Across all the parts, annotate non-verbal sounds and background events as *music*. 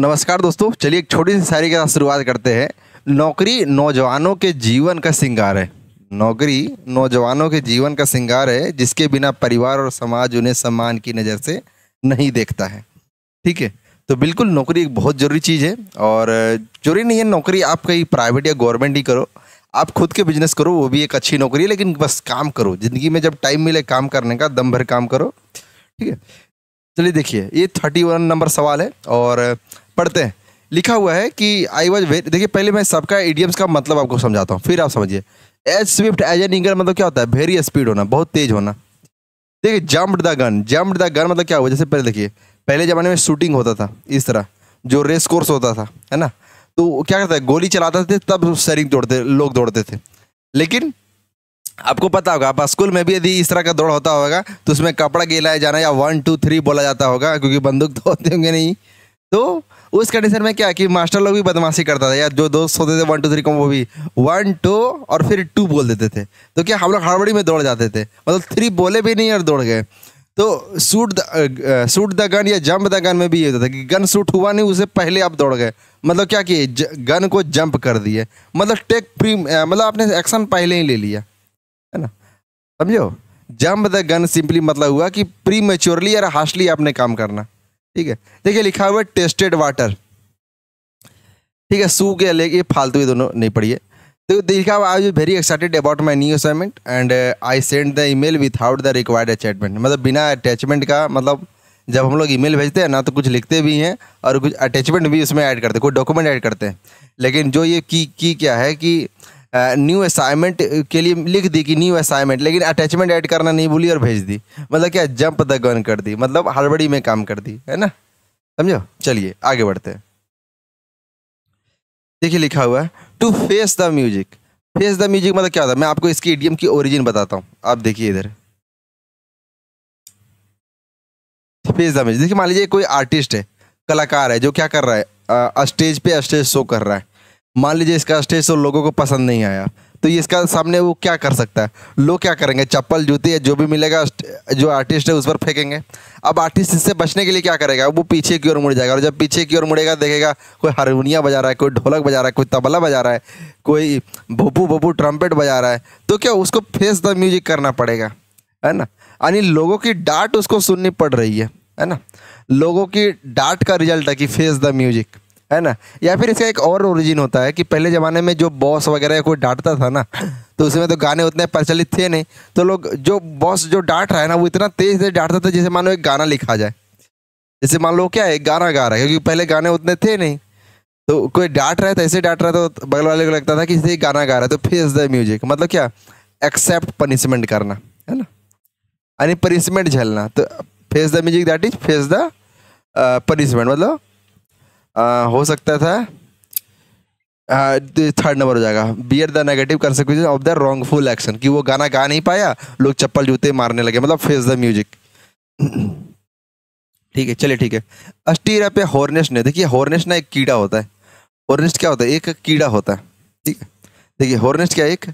नमस्कार दोस्तों चलिए एक छोटी सी शायरी के साथ शुरुआत करते हैं नौकरी नौजवानों के जीवन का सिंगार है नौकरी नौजवानों के जीवन का सिंगार है जिसके बिना परिवार और समाज उन्हें सम्मान की नज़र से नहीं देखता है ठीक है तो बिल्कुल नौकरी एक बहुत ज़रूरी चीज़ है और जरूरी नहीं है नौकरी आप कहीं प्राइवेट या गवर्नमेंट ही करो आप खुद के बिजनेस करो वो भी एक अच्छी नौकरी है लेकिन बस काम करो ज़िंदगी में जब टाइम मिले काम करने का दम भर काम करो ठीक है चलिए देखिए ये थर्टी वन नंबर सवाल है और पढ़ते हैं लिखा हुआ है कि आई वॉज वेरी देखिए पहले मैं सबका इडियम्स का मतलब आपको समझाता हूँ फिर आप समझिए as swift as an eagle मतलब क्या होता है वेरी स्पीड होना बहुत तेज होना देखिए jump the gun jump the gun मतलब क्या हुआ जैसे पहले देखिए पहले ज़माने में शूटिंग होता था इस तरह जो रेस कोर्स होता था है ना तो क्या करता है गोली चलाते थे तब शरीर दौड़ते लोग दौड़ते थे लेकिन आपको पता होगा आप स्कूल में भी यदि इस तरह का दौड़ होता होगा तो उसमें कपड़ा गिलाया जाना या वन टू थ्री बोला जाता होगा क्योंकि बंदूक तो होते होंगे नहीं तो उस कंडीशन में क्या कि मास्टर लोग भी बदमाशी करता था या जो दोस्त होते थे वन टू थ्री को वो भी वन टू और फिर टू बोल देते थे तो क्या हम लोग हड़बड़ी में दौड़ जाते थे मतलब थ्री बोले भी नहीं और दौड़ गए तो shoot the shoot the gun या जंप द गन में भी ये होता था कि गन शूट हुआ नहीं उसे पहले आप दौड़ गए मतलब क्या किए गन को जंप कर दिए मतलब टेक प्री मतलब आपने एक्शन पहले ही ले लिया है ना समझो जंप द गन सिंपली मतलब हुआ कि प्री मेच्योरली या हार्शली आपने काम करना ठीक है देखिए लिखा हुआ है टेस्टेड वाटर ठीक है सू के अले ये फालतू ही दोनों नहीं पढ़िए तो लिखा हुआ I very excited about my new assignment and I send the email without the required attachment मतलब बिना अटैचमेंट का मतलब जब हम लोग ईमेल भेजते हैं ना तो कुछ लिखते भी हैं और कुछ अटैचमेंट भी उसमें ऐड करते हैं कोई डॉक्यूमेंट ऐड करते हैं लेकिन जो ये की की क्या है कि न्यू असाइनमेंट के लिए लिख दी कि न्यू असाइनमेंट लेकिन अटैचमेंट ऐड करना नहीं भूली और भेज दी मतलब क्या जंप द गन कर दी मतलब हड़बड़ी में काम कर दी है ना समझो चलिए आगे बढ़ते हैं देखिए लिखा हुआ है to face the music face the music मतलब क्या होता है मैं आपको इसकी एडियम की ओरिजिन बताता हूँ आप देखिए इधर फेस द म्यूजिक देखिए मान लीजिए कोई आर्टिस्ट है कलाकार है जो क्या कर रहा है स्टेज पे स्टेज शो कर रहा है मान लीजिए इसका स्टेज शो तो लोगों को पसंद नहीं आया तो ये इसका सामने वो क्या कर सकता है लोग क्या करेंगे चप्पल जूती या जो भी मिलेगा जो आर्टिस्ट है उस पर फेंकेंगे अब आर्टिस्ट इससे बचने के लिए क्या करेगा वो पीछे की ओर मुड़ जाएगा और जब पीछे की ओर मुड़ेगा देखेगा कोई हारमोनिया बजा रहा है कोई ढोलक बजा रहा है कोई तबला बजा रहा है कोई भोपू भोपू ट्रम्पेट बजा रहा है तो क्या उसको फेस द म्यूजिक करना पड़ेगा है ना यानी लोगों की डांट उसको सुननी पड़ रही है है ना लोगों की डांट का रिजल्ट है कि फेस द म्यूजिक है ना या फिर इसका एक और ओरिजिन होता है कि पहले ज़माने में जो बॉस वगैरह कोई डांटता था ना तो उसमें तो गाने उतने प्रचलित थे नहीं तो लोग जो बॉस जो डांट रहा है ना वो इतना तेज तेज डांटता था जैसे मानो एक गाना लिखा जाए जैसे मान लो क्या है गाना गा रहा है क्योंकि पहले गाने उतने थे नहीं तो कोई डांट रहा है तो ऐसे डांट रहा था तो बगल वाले को लगता था कि इसे गाना गा रहा है तो फेस द म्यूजिक मतलब क्या एक्सेप्ट पनिशमेंट करना है ना यानी पनिशमेंट झेलना तो face the music that is face the punishment मतलब आ, हो सकता था थर्ड नंबर हो जाएगा bear the negative consequence of the wrongful action कि वो गाना गा नहीं पाया लोग चप्पल जूते मारने लगे मतलब फेस द म्यूजिक ठीक है चलिए ठीक है अस्टीरा पे हॉर्नेस ने देखिए हॉर्नेस ना एक कीड़ा होता है हॉर्नेस क्या होता है एक कीड़ा होता है ठीक है देखिए हॉर्नेस क्या एक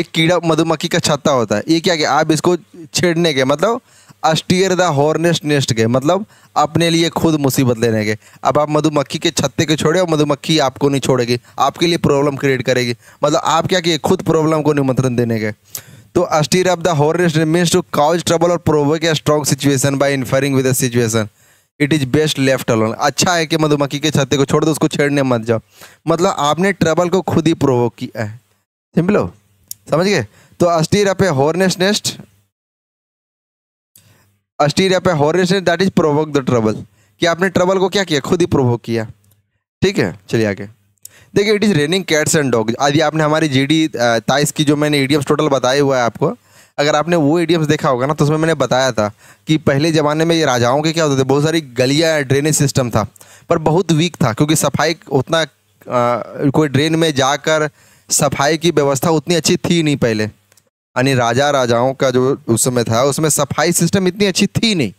एक कीड़ा मधुमक्खी का छत्ता होता है ये क्या कि आप इसको छेड़ने के मतलब अस्टियर द हॉर्नेस्ट नेस्ट के मतलब अपने लिए खुद मुसीबत लेने के अब आप मधुमक्खी के छत्ते के छोड़े और मधुमक्खी आपको नहीं छोड़ेगी आपके लिए प्रॉब्लम क्रिएट करेगी मतलब आप क्या किए खुद प्रॉब्लम को निमंत्रण देने के तो astir of the hornet nest means to cause trouble और provoke a strong situation by inferring with situation it is best left alone अच्छा है कि मधुमक्खी के छत्ते को छोड़ दो उसको छेड़ने मत जाओ मतलब आपने ट्रबल को खुद ही प्रोवोक किया है सिंपलो समझ गए तो अस्टीर अप ए हॉर्नेस्ट नेस्ट अस्टीरिया पे हॉरेशन that is provoke the trouble कि आपने ट्रबल को क्या किया खुद ही प्रोवोक किया ठीक है चलिए आगे देखिए it is raining cats and dog आदि आपने हमारी जी डी ताइस की जो मैंने ईडियम्स टोटल बताया हुआ है आपको अगर आपने वो ईडियम्स देखा होगा ना तो उसमें मैंने बताया था कि पहले ज़माने में ये राजाओं के क्या होते थे बहुत सारी गलियाँ ड्रेनेज सिस्टम था पर बहुत वीक था क्योंकि सफाई उतना आ, कोई ड्रेन में जाकर सफाई की व्यवस्था उतनी अच्छी थी नहीं पहले यानी राजा राजाओं का जो उस समय था उसमें सफाई सिस्टम इतनी अच्छी थी नहीं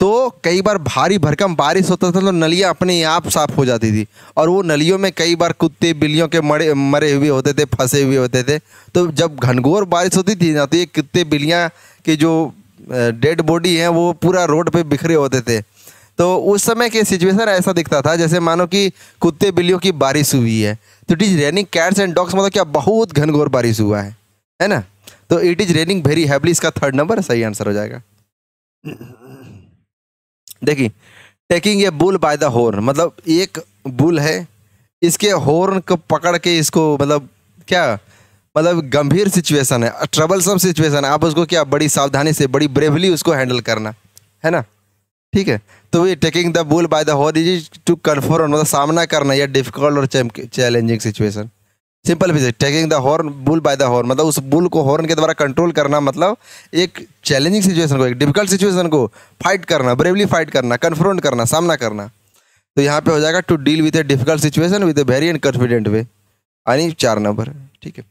तो कई बार भारी भरकम बारिश होता था तो नलियाँ अपने आप साफ हो जाती थी और वो नलियों में कई बार कुत्ते बिल्लियों के मरे मरे हुए होते थे फंसे हुए होते थे तो जब घनघोर बारिश होती थी ना तो ये कुत्ते बिल्लियाँ के जो डेड बॉडी हैं वो पूरा रोड पे बिखरे होते थे तो उस समय के सिचुएशन ऐसा दिखता था जैसे मानो कि कुत्ते बिल्लियों की बारिश हुई है तो it is raining cats and dogs मतलब क्या बहुत घनघोर बारिश हुआ है है ना तो it is raining very heavily इसका थर्ड नंबर सही आंसर हो जाएगा देखिए taking a bull by the horn मतलब एक बुल है इसके हॉर्न को पकड़ के इसको मतलब क्या मतलब गंभीर सिचुएशन है ट्रबलसम सिचुएशन है आप उसको क्या बड़ी सावधानी से बड़ी ब्रेवली उसको हैंडल करना है ना ठीक है तो ये taking the bull by the horn is to confirm मतलब सामना करना या डिफिकल्ट और challenging situation simple physics taking the horn bull by the horn मतलब उस बुल को हॉर्न के द्वारा कंट्रोल करना मतलब एक चैलेंजिंग सिचुएशन को एक डिफिकल्ट सिचुएशन को फाइट करना ब्रेवली फाइट करना कन्फ्रंट करना सामना करना तो यहाँ पे हो जाएगा to deal with a difficult situation with a very and confident way यानी चार नंबर ठीक है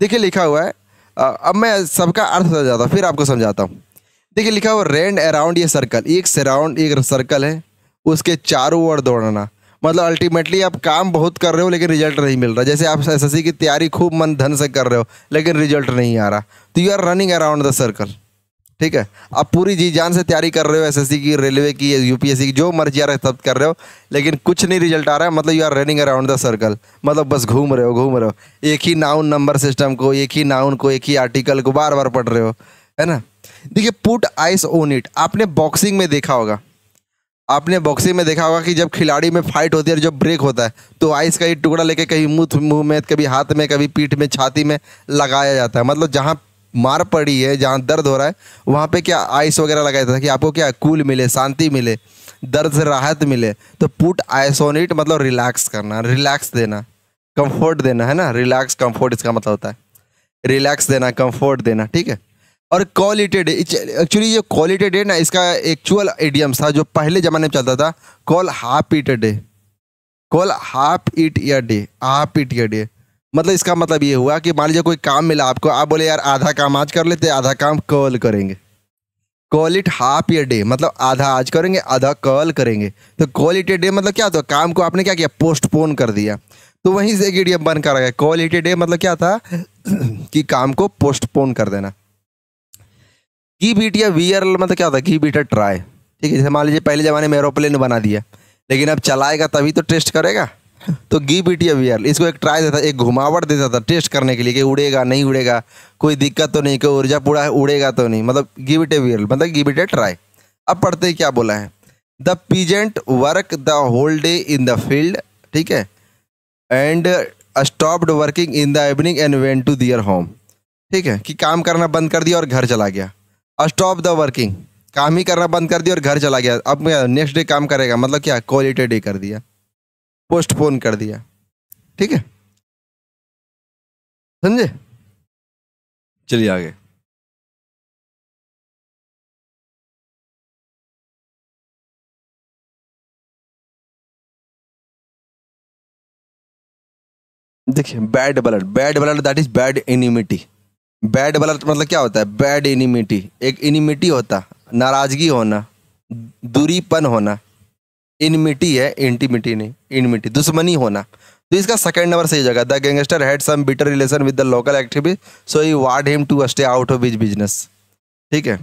देखिए लिखा हुआ है अब मैं सबका अर्थ समझाता हूँ फिर आपको समझाता हूँ देखिए लिखा हुआ रेंड अराउंड ये सर्कल एक सराउंड एक सर्कल है उसके चारों ओर दौड़ना मतलब अल्टीमेटली आप काम बहुत कर रहे हो लेकिन रिजल्ट नहीं मिल रहा जैसे आप एस की तैयारी खूब मन धन से कर रहे हो लेकिन रिजल्ट नहीं आ रहा तो you are running around the circle ठीक है आप पूरी जी जान से तैयारी कर रहे हो एसएससी की रेलवे की यूपीएससी की जो मर्जी आ रहा है तब कर रहे हो लेकिन कुछ नहीं रिजल्ट आ रहा है मतलब you are running around the circle मतलब बस घूम रहे हो घूम रहे हो एक ही नाउन नंबर सिस्टम को एक ही नाउन को एक ही आर्टिकल को बार बार पढ़ रहे हो है ना देखिए पुट आइस ओन इट आपने बॉक्सिंग में देखा होगा आपने बॉक्सिंग में देखा होगा कि जब खिलाड़ी में फाइट होती है और जब ब्रेक होता है तो आइस का ही टुकड़ा लेके कहीं मुँह मुंह में कभी हाथ में कभी पीठ में छाती में लगाया जाता है मतलब जहाँ मार पड़ी है जहाँ दर्द हो रहा है वहाँ पे क्या आइस वगैरह लगाया जाता है कि आपको क्या कूल मिले शांति मिले दर्द से राहत मिले तो पुट आइसोनिट मतलब रिलैक्स करना रिलैक्स देना कंफर्ट देना है ना रिलैक्स कंफर्ट इसका मतलब होता है रिलैक्स देना कंफर्ट देना ठीक है और कॉलिटेड एक्चुअली ये कॉलिटेड डे ना इसका एक्चुअल एडियम्स था जो पहले ज़माने में चलता था call half it day call half it या डे हाफ ईट या डे मतलब इसका मतलब ये हुआ कि मान लीजिए कोई काम मिला आपको आप बोले यार आधा काम आज कर लेते आधा काम कॉल करेंगे कॉल इट हाफ या डे मतलब आधा आज करेंगे आधा कॉल करेंगे तो कॉल इट डे मतलब क्या था काम को आपने क्या किया पोस्टपोन कर दिया तो वहीं से एक इडियम बन कर आ गया कॉल इट डे मतलब क्या था *clears throat* कि काम को पोस्टपोन कर देना की बीट या वी आर एल मतलब क्या होता है की बीटर ट्राई ठीक है जैसे मान लीजिए पहले ज़माने में एरोप्लेन बना दिया लेकिन अब चलाएगा तभी तो टेस्ट करेगा तो गी बी टी वी आर इसको एक ट्राई देता एक घुमावट देता था टेस्ट करने के लिए कि उड़ेगा नहीं उड़ेगा कोई दिक्कत तो नहीं कोई ऊर्जा पूरा है उड़ेगा तो नहीं मतलब गी बी टी वी आर मतलब गी बी टी ट्राई अब पढ़ते हैं क्या बोला है the peasant work the whole day in the field ठीक है and stopped working in the evening and went to their home ठीक है कि काम करना बंद कर दिया और घर चला गया स्टॉप द वर्किंग काम ही करना बंद कर दिया और घर चला गया अब नेक्स्ट डे काम करेगा मतलब क्या क्वालिटी डे कर दिया पोस्टपोन कर दिया ठीक है समझे चलिए आगे देखिए bad blood bad blood that is bad immunity bad वाला तो मतलब क्या होता है बैड इनिमिटी एक इनिमिटी होता नाराजगी होना दूरीपन होना इनमिटी है इंटीमिटी नहीं इनमिटी दुश्मनी होना तो इसका सेकंड नंबर सही जगह the gangster had some bitter relation with the local activist so he warned him to stay out of his business ठीक है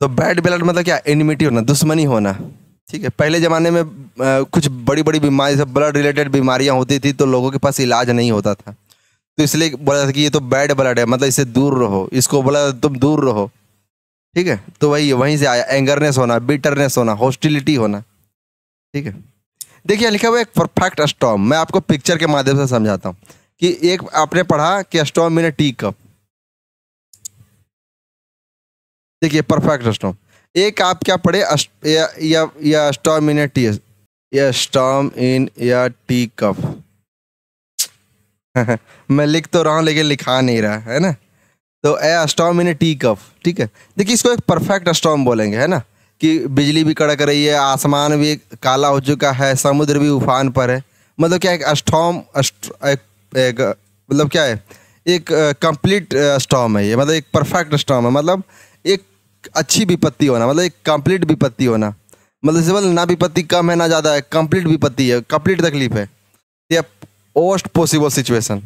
तो बैड ब्लड तो मतलब क्या इनमिटी होना दुश्मनी होना ठीक है पहले ज़माने में आ, कुछ बड़ी बड़ी बीमारी ब्लड रिलेटेड बीमारियाँ होती थी तो लोगों के पास इलाज नहीं होता था तो इसलिए बोला था कि ये तो बैड ब्लड है मतलब इससे दूर रहो इसको बोला तुम दूर रहो ठीक है तो वही वहीं से आया एंगरनेस होना बिटरनेस होना हॉस्टिलिटी होना ठीक है देखिए लिखा हुआ एक परफेक्ट स्टॉम मैं आपको पिक्चर के माध्यम से समझाता हूँ कि एक आपने पढ़ा कि स्टॉम मीन टी कप देखिए परफेक्ट स्टॉम एक आप क्या पढ़े या या स्टॉम इन टी या स्टॉम इन या टी कप *laughs* मैं लिख तो रहा हूँ लेकिन लिखा नहीं रहा है ना तो ए अस्टॉम इन टी कप ठीक है देखिए इसको एक परफेक्ट अस्टॉम बोलेंगे है ना कि बिजली भी कड़क रही है आसमान भी काला हो चुका है समुद्र भी उफान पर है मतलब क्या एक अस्टॉम एक मतलब क्या है एक कंप्लीट स्टॉम है ये मतलब एक परफेक्ट स्टॉम है मतलब एक अच्छी विपत्ति होना मतलब एक कंप्लीट विपत्ति होना मतलब सिवल ना विपत्ति कम है ना ज़्यादा है कंप्लीट विपत्ति है कंप्लीट तकलीफ है या ओस्ट पॉसिबल सिचुएशन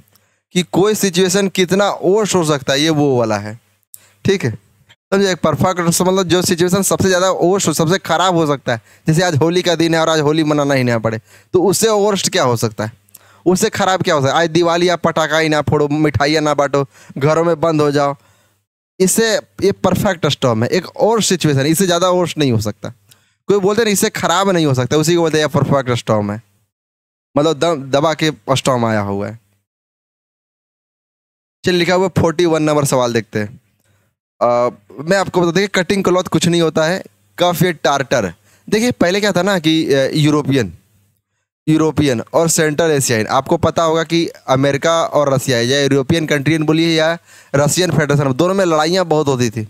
कि कोई सिचुएशन कितना ओस्ट हो सकता है ये वो वाला है ठीक है समझे एक परफेक्ट मतलब जो सिचुएशन सबसे ज़्यादा ओस्ट सबसे ख़राब हो सकता है जैसे आज होली का दिन है और आज होली मनाना ही ना पड़े तो उससे ओस्ट क्या हो सकता है उससे ख़राब क्या हो सकता है आज दिवाली आप पटाखा ही ना फोड़ो मिठाइयाँ ना बांटो घरों में बंद हो जाओ इससे ये परफेक्ट स्टॉम है एक और सिचुएशन इससे ज़्यादा ओस्ट नहीं हो सकता कोई बोलते ना इससे ख़राब नहीं हो सकता उसी को बोलते हैं परफेक्ट स्टॉम है मतलब दम दबा के स्टॉम आया हुआ है चल लिखा हुआ फोर्टी वन नंबर सवाल देखते हैं मैं आपको बता दें कटिंग क्लॉथ कुछ नहीं होता है कफ ये टार्टर देखिए पहले क्या था ना कि यूरोपियन यूरोपियन और सेंट्रल एशियाई आपको पता होगा कि अमेरिका और रसिया या यूरोपियन कंट्री बोलिए या रशियन फेडरेशन दोनों में लड़ाइयाँ बहुत होती थी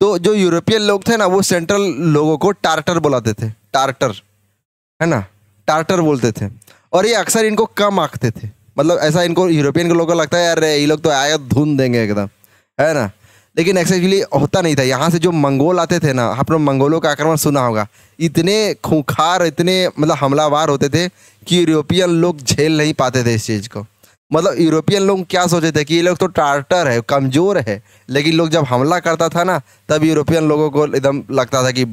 तो जो यूरोपियन लोग थे ना वो सेंट्रल लोगों को टार्टर बुलाते थे टार्टर है ना टार्टर बोलते थे और ये अक्सर इनको कम आँखते थे मतलब ऐसा इनको यूरोपियन के लोगों को लगता है यार ये लोग तो आया धुन देंगे एकदम है ना लेकिन एक्चुअली होता नहीं था यहाँ से जो मंगोल आते थे ना आप लोग मंगोलों का आक्रमण सुना होगा इतने खूंखार इतने मतलब हमलावार होते थे कि यूरोपियन लोग झेल नहीं पाते थे इस चीज़ को मतलब यूरोपियन लोग क्या सोचे थे कि ये लोग तो टार्टर है कमज़ोर है लेकिन लोग जब हमला करता था ना तब यूरोपियन लोगों को एकदम लगता था कि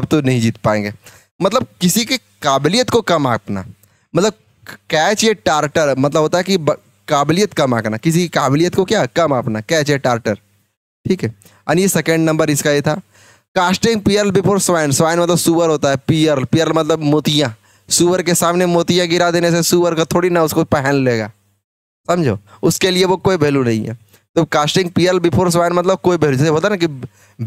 अब तो नहीं जीत पाएंगे मतलब किसी के काबिलियत को कम आंकना मतलब कैच ये टार्टर मतलब होता है कि काबिलियत कम आंकना किसी की काबिलियत को क्या कम आंकना कैच ये टार्टर ठीक है और ये सेकेंड नंबर इसका ये था casting pearl before swine swine मतलब सुअर होता है पियर पियर मतलब मोतियाँ सुअर के सामने मोतियाँ गिरा देने से सुअर का थोड़ी ना उसको पहन लेगा समझो उसके लिए वो कोई वैल्यू नहीं है तो कास्टिंग पीएल बिफोर स्वाइन मतलब कोई होता है ना कि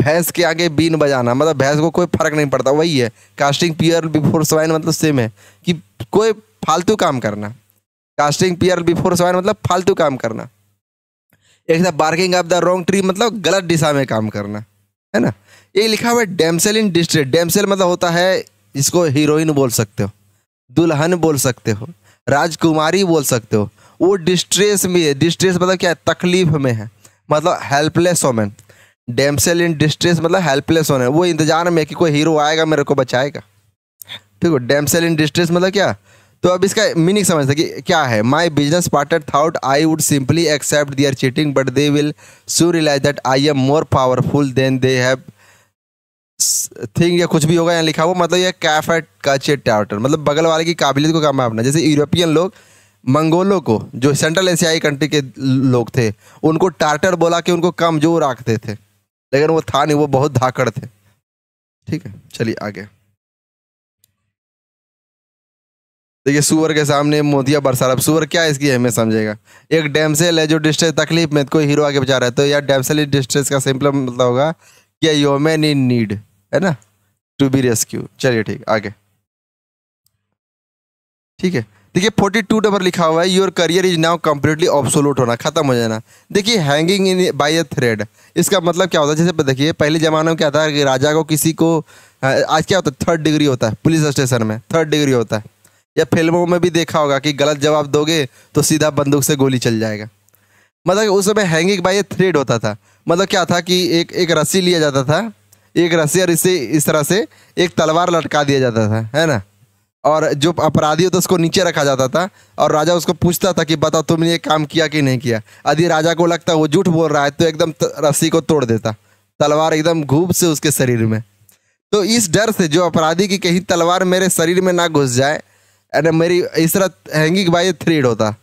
भैंस के आगे बीन बजाना मतलब भैंस को कोई फर्क नहीं पड़ता वही है कास्टिंग पीएल बिफोर स्वाइन मतलब सेम है कि कोई फालतू काम करना कास्टिंग पीएल बिफोर स्वाइन मतलब फालतू काम करना एक था barking off the wrong tree मतलब गलत दिशा में काम करना है ना ये लिखा हुआ है डेमसेल इन डिस्ट्रिक्ट डेमसेल मतलब होता है इसको हीरोइन बोल सकते हो दुल्हन बोल सकते हो राजकुमारी बोल सकते हो वो डिस्ट्रेस में है डिस्ट्रेस मतलब क्या है तकलीफ में है मतलब helpless women damsel in distress मतलब हेल्पलेस होने वो इंतजार में कि कोई हीरो आएगा मेरे को बचाएगा ठीक है डेमसेल इन डिस्ट्रेस मतलब क्या तो अब इसका मीनिंग समझते कि क्या है my business partner thought I would simply accept their cheating but they will soon realize that I am more powerful than they have thing या कुछ भी होगा यहाँ लिखा हुआ मतलब यह कैफेट का चेट आउटर मतलब बगल वाले की काबिलियत को है अपना जैसे यूरोपियन लोग मंगोलों को जो सेंट्रल एशियाई कंट्री के लोग थे उनको टार्टर बोला कि उनको कमजोर आखते थे लेकिन वो था नहीं वो बहुत धाकड़ थे ठीक है चलिए आगे देखिए सुअर के सामने मोतिया बरसा रहा सुअर क्या इसकी हमें समझेगा एक डैमसेल है जो डिस्ट्रेस तकलीफ में कोई हीरो आगे बचा रहा है तो यार डैमसेल डिस्ट्रेस का सिंपल मतलब होगा कि योमैन इन नीड है ना टू बी रेस्क्यू चलिए ठीक आगे ठीक है देखिए फोर्टी टू नंबर लिखा हुआ है your career is now completely obsolete होना खत्म हो जाना देखिए hanging in by a thread इसका मतलब क्या होता है जैसे देखिए पहले ज़माने में क्या था कि राजा को किसी को आज क्या होता है थर्ड डिग्री होता है पुलिस स्टेशन में थर्ड डिग्री होता है या फिल्मों में भी देखा होगा कि गलत जवाब दोगे तो सीधा बंदूक से गोली चल जाएगा मतलब उस समय हैंगिंग बाई ए थ्रेड होता था मतलब क्या था कि एक एक रस्सी लिया जाता था एक रस्सी और इसे इस तरह से एक तलवार लटका दिया जाता था है ना और जो अपराधी होता उसको नीचे रखा जाता था और राजा उसको पूछता था कि बताओ तुमने ये काम किया कि नहीं किया यदि राजा को लगता वो झूठ बोल रहा है तो एकदम रस्सी को तोड़ देता तलवार एकदम घूब से उसके शरीर में तो इस डर से जो अपराधी की कहीं तलवार मेरे शरीर में ना घुस जाए एंड मेरी इस तरह हैंगिंग बाई थ्रीड होता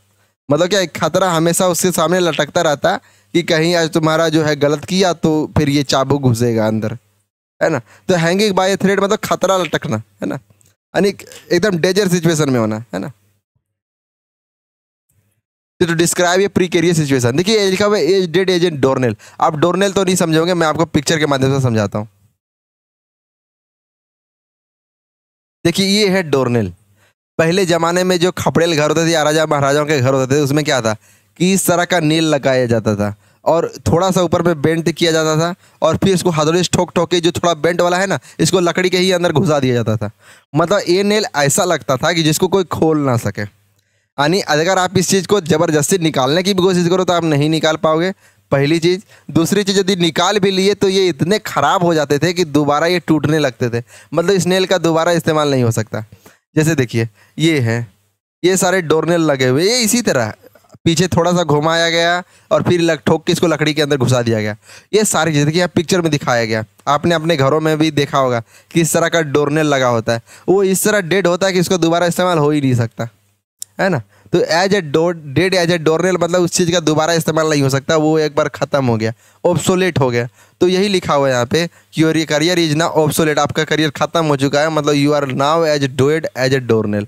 मतलब क्या खतरा हमेशा उसके सामने लटकता रहता कि कहीं आज तुम्हारा जो है गलत किया तो फिर ये चाबू घुसेगा अंदर है ना तो हैंगिंग बाई थ्रेड मतलब खतरा लटकना है ना यानी एकदम डेंजर सिचुएशन में होना है ना तो डिस्क्राइब ये प्री कैरियर सिचुएशन देखिए एज का एज डेड एजेंट डोरनेल आप डोरनेल तो नहीं समझोगे मैं आपको पिक्चर के माध्यम से समझाता हूँ देखिए ये है डोरनेल पहले ज़माने में जो खपड़ेल घर होते थे या राजा महाराजाओं के घर होते थे उसमें क्या था कि इस तरह का नील लगाया जाता था और थोड़ा सा ऊपर में बेंट किया जाता था और फिर इसको हथौड़ी से ठोक ठोक के जो थोड़ा बेंट वाला है ना इसको लकड़ी के ही अंदर घुसा दिया जाता था मतलब ये नेल ऐसा लगता था कि जिसको कोई खोल ना सके यानी अगर आप इस चीज़ को ज़बरदस्ती निकालने की भी कोशिश करो तो आप नहीं निकाल पाओगे पहली चीज़ दूसरी चीज़ यदि निकाल भी लिए तो ये इतने ख़राब हो जाते थे कि दोबारा ये टूटने लगते थे मतलब इस नेल का दोबारा इस्तेमाल नहीं हो सकता जैसे देखिए ये है ये सारे डोरनेल लगे हुए ये इसी तरह पीछे थोड़ा सा घुमाया गया और फिर लग ठोक के इसको लकड़ी के अंदर घुसा दिया गया ये सारी चीज़ देखिए पिक्चर में दिखाया गया आपने अपने घरों में भी देखा होगा कि इस तरह का डोरनेल लगा होता है वो इस तरह डेड होता है कि इसको दोबारा इस्तेमाल हो ही नहीं सकता है ना तो as a do dead as a doornail मतलब उस चीज़ का दोबारा इस्तेमाल नहीं हो सकता वो एक बार ख़त्म हो गया ऑब्सोलेट हो गया तो यही लिखा हुआ है यहाँ पे कि योर करियर इज ना ऑब्सोलेट आपका करियर ख़त्म हो चुका है मतलब you are now as dead as a doornail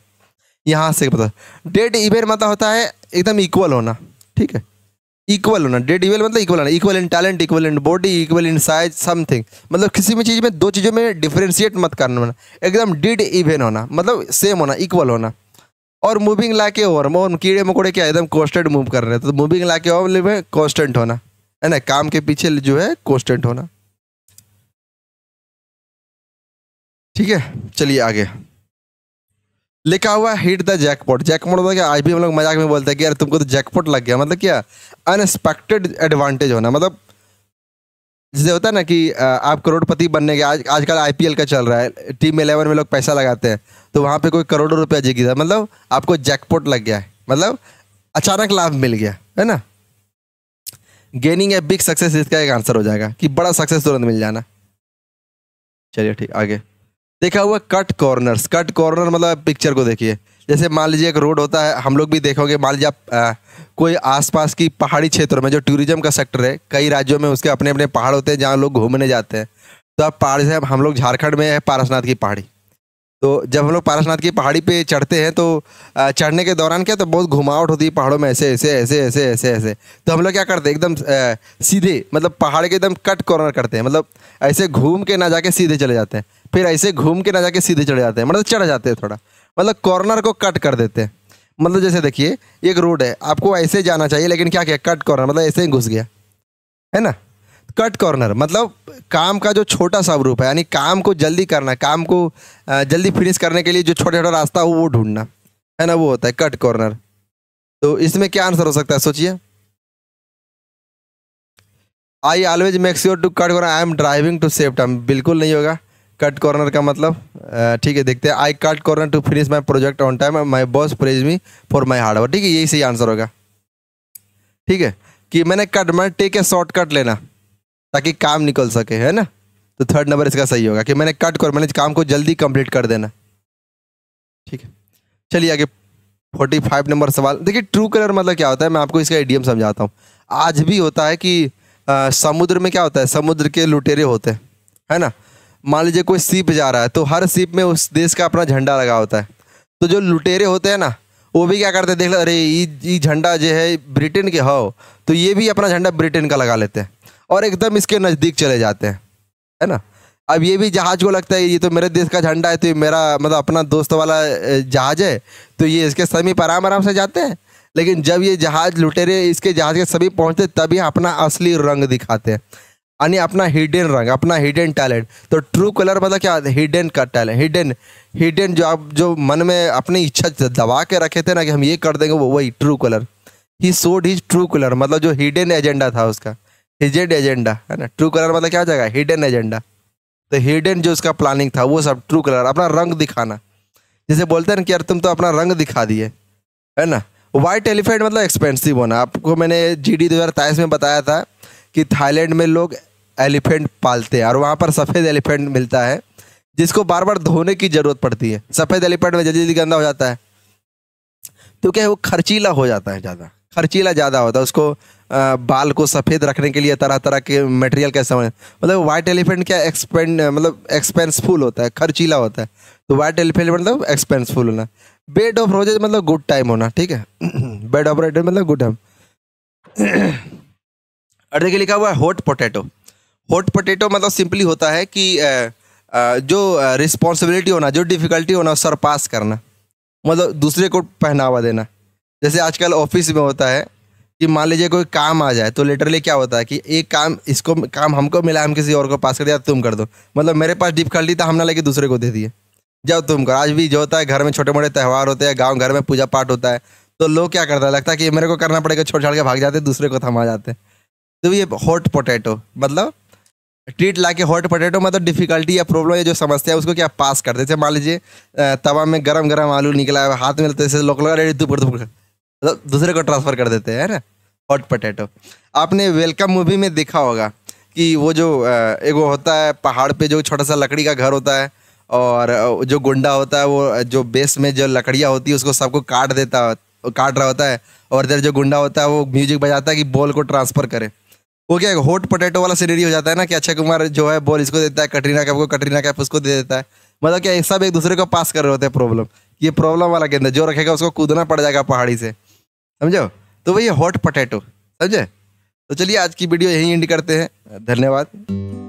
यहाँ से पता डेड इवेंट मतलब होता है एकदम इक्वल होना ठीक है इक्वल होना डेड इवेल मतलब इक्वल होना equal in talent equal in body equal in size something मतलब किसी भी चीज़ में दो चीज़ों में डिफ्रेंशिएट मत करना मतलब एकदम डिड इवेन होना मतलब सेम होना इक्वल होना और मूविंग ला के और मोर कीड़े मकोड़े क्या एकदम कॉन्स्टेंट मूव कर रहे हैं तो मूविंग ला के और में कॉन्स्टेंट होना है ना काम के पीछे जो है कॉन्स्टेंट होना ठीक है चलिए आगे लिखा हुआ हिट द जैकपॉट जैकपॉट मतलब क्या आज भी हम लोग मजाक में बोलते हैं कि यार तुमको तो जैकपॉट लग गया मतलब क्या अनएक्सपेक्टेड एडवांटेज होना मतलब जैसे होता है ना कि आप करोड़पति बनने के आज आजकल आईपीएल का चल रहा है टीम इलेवन में लोग पैसा लगाते हैं तो वहाँ पे कोई करोड़ों रुपया जीत गया मतलब आपको जैकपॉट लग गया है मतलब अचानक लाभ मिल गया है ना गेनिंग ए बिग सक्सेस इसका एक आंसर हो जाएगा कि बड़ा सक्सेस तुरंत मिल जाना चलिए ठीक आगे देखा हुआ कट कॉर्नर्स कट कॉर्नर मतलब पिक्चर को देखिए जैसे मान लीजिए एक रोड होता है हम लोग भी देखोगे मान लीजिए आप आ, कोई आसपास की पहाड़ी क्षेत्रों में जो टूरिज्म का सेक्टर है कई राज्यों में उसके अपने अपने पहाड़ होते हैं जहाँ लोग घूमने जाते हैं तो आप पहाड़ से हम लोग झारखंड में है पारसनाथ की पहाड़ी तो जब हम लोग पारसनाथ की पहाड़ी पे चढ़ते हैं तो चढ़ने के दौरान क्या तो बहुत घुमावट होती है पहाड़ों में ऐसे ऐसे ऐसे ऐसे ऐसे ऐसे तो हम लोग क्या करते हैं एकदम सीधे मतलब पहाड़ के एकदम कट कॉर्नर करते हैं मतलब ऐसे घूम के ना जाके सीधे चले जाते हैं फिर ऐसे घूम के ना जाके सीधे चले जाते हैं मतलब चढ़ जाते हैं थोड़ा मतलब कॉर्नर को कट कर देते हैं मतलब जैसे देखिए एक रोड है आपको ऐसे जाना चाहिए लेकिन क्या किया कट कॉर्नर मतलब ऐसे ही घुस गया है ना कट कॉर्नर मतलब काम का जो छोटा सा रूप है यानी काम को जल्दी करना काम को जल्दी फिनिश करने के लिए जो छोटा छोटा रास्ता हो वो ढूंढना है ना वो होता है कट कॉर्नर तो इसमें क्या आंसर हो सकता है सोचिए I always make sure to cut corner I am driving to safe time बिल्कुल नहीं होगा कट कॉर्नर का मतलब ठीक है देखते हैं I cut corner to finish my project on time my boss praise me for my hard work ठीक है यही सही आंसर होगा ठीक है कि मैंने कट मैं टेक ए शॉर्टकट लेना ताकि काम निकल सके है ना तो थर्ड नंबर इसका सही होगा कि मैंने कट कर मैंने काम को जल्दी कंप्लीट कर देना ठीक है चलिए आगे फोर्टी फाइव नंबर सवाल देखिए ट्रू कलर मतलब क्या होता है मैं आपको इसका एडियम समझाता हूँ आज भी होता है कि आ, समुद्र में क्या होता है समुद्र के लुटेरे होते हैं है ना मान लीजिए कोई सीप जा रहा है तो हर सीप में उस देश का अपना झंडा लगा होता है तो जो लुटेरे होते हैं ना वो भी क्या करते हैं देख लो अरे ये झंडा जो है ब्रिटेन के हो तो ये भी अपना झंडा ब्रिटेन का लगा लेते हैं और एकदम इसके नज़दीक चले जाते हैं है ना अब ये भी जहाज को लगता है ये तो मेरे देश का झंडा है तो ये मेरा मतलब अपना दोस्त वाला जहाज है तो ये इसके समीप आराम आराम से जाते हैं लेकिन जब ये जहाज लुटेरे इसके जहाज के सभी पहुंचते तभी अपना असली रंग दिखाते हैं यानी अपना हिडन रंग अपना हिडन टैलेंट तो ट्रू कलर मतलब क्या हिडन का टैलेंट हिडन हिडन जो आप जो मन में अपनी इच्छा दबा के रखे थे ना कि हम ये कर देंगे वो वही ट्रू कलर ही सोड हिज ट्रू कलर मतलब जो हिडन एजेंडा था उसका हिजेड एजेंडा है ना ट्रू कलर मतलब क्या हो जाएगा हिडन एजेंडा तो हिडन जो उसका प्लानिंग था वो सब ट्रू कलर अपना रंग दिखाना जैसे बोलते हैं ना कि यार तुम तो अपना रंग दिखा दिए है ना वाइट एलिफेंट मतलब एक्सपेंसिव होना आपको मैंने जी डी में बताया था कि थाईलैंड में लोग एलिफेंट पालते हैं और वहाँ पर सफ़ेद एलिफेंट मिलता है जिसको बार बार धोने की ज़रूरत पड़ती है सफ़ेद एलिफेंट में जल्दी जल्दी गंदा हो जाता है तो क्या है वो खर्चीला हो जाता है ज़्यादा खर्चीला ज़्यादा होता है उसको बाल को सफ़ेद रखने के लिए तरह तरह के मटेरियल का इस्तेमाल मतलब वाइट एलिफेंट क्या एक्सपेंड मतलब एक्सपेंसफुल होता है खर्चीला होता है तो वाइट एलिफेंट मतलब एक्सपेंसफुल होना बेड ऑफ रोजेज मतलब गुड टाइम होना ठीक है बेड ऑफ रोजेज मतलब गुड टाइम *clears throat* और देखिए लिखा हुआ है हॉट पोटैटो हॉट पोटैटो मतलब सिंपली होता है कि जो रिस्पॉन्सिबिलिटी होना जो डिफ़िकल्टी होना सरपास करना मतलब दूसरे को पहनावा देना जैसे आजकल ऑफिस में होता है कि मान लीजिए कोई काम आ जाए तो लिटरली क्या होता है कि एक काम इसको काम हमको मिला हम किसी और को पास कर दिया तुम कर दो मतलब मेरे पास डिफिकल्टी था तो हमने लेके दूसरे को दे दिए जाओ तुम करो आज भी जो होता है घर में छोटे मोटे त्यौहार होते हैं गाँव घर में पूजा पाठ होता है तो लोग क्या करता है लगता है कि मेरे को करना पड़ेगा छोड़ छाड़ के भाग जाते दूसरे को थमा जाते तो ये हॉट पोटैटो मतलब ट्रीट ला के हॉट पोटैटो मतलब डिफिकल्टी या प्रॉब्लम या जो समस्या है उसको क्या पास करते जैसे मान लीजिए तवा में गरम गरम आलू निकला है हाथ में लेते लोग लगा रेडी दुपर दुपर मतलब दूसरे को ट्रांसफ़र कर देते हैं ना हॉट पोटैटो आपने वेलकम मूवी में देखा होगा कि वो जो एगो होता है पहाड़ पे जो छोटा सा लकड़ी का घर होता है और जो गुंडा होता है वो जो बेस में जो लकड़ियाँ होती है उसको सबको काट देता काट रहा होता है और इधर जो गुंडा होता है वो म्यूजिक बजाता है कि बॉल को ट्रांसफ़र करे वो क्या हॉट पोटैटो वाला सीनरी हो जाता है ना कि अक्षय कुमार जो है बॉल इसको देता है कटरीना कैफ को कटरीना कैफ उसको दे देता है मतलब क्या सब एक दूसरे को पास कर रहे होते हैं प्रॉब्लम ये प्रॉब्लम वाला केंद्र जो रखेगा उसको कूदना पड़ जाएगा पहाड़ी से समझो तो वही हॉट पोटैटो समझे तो चलिए आज की वीडियो यहीं एंड करते हैं धन्यवाद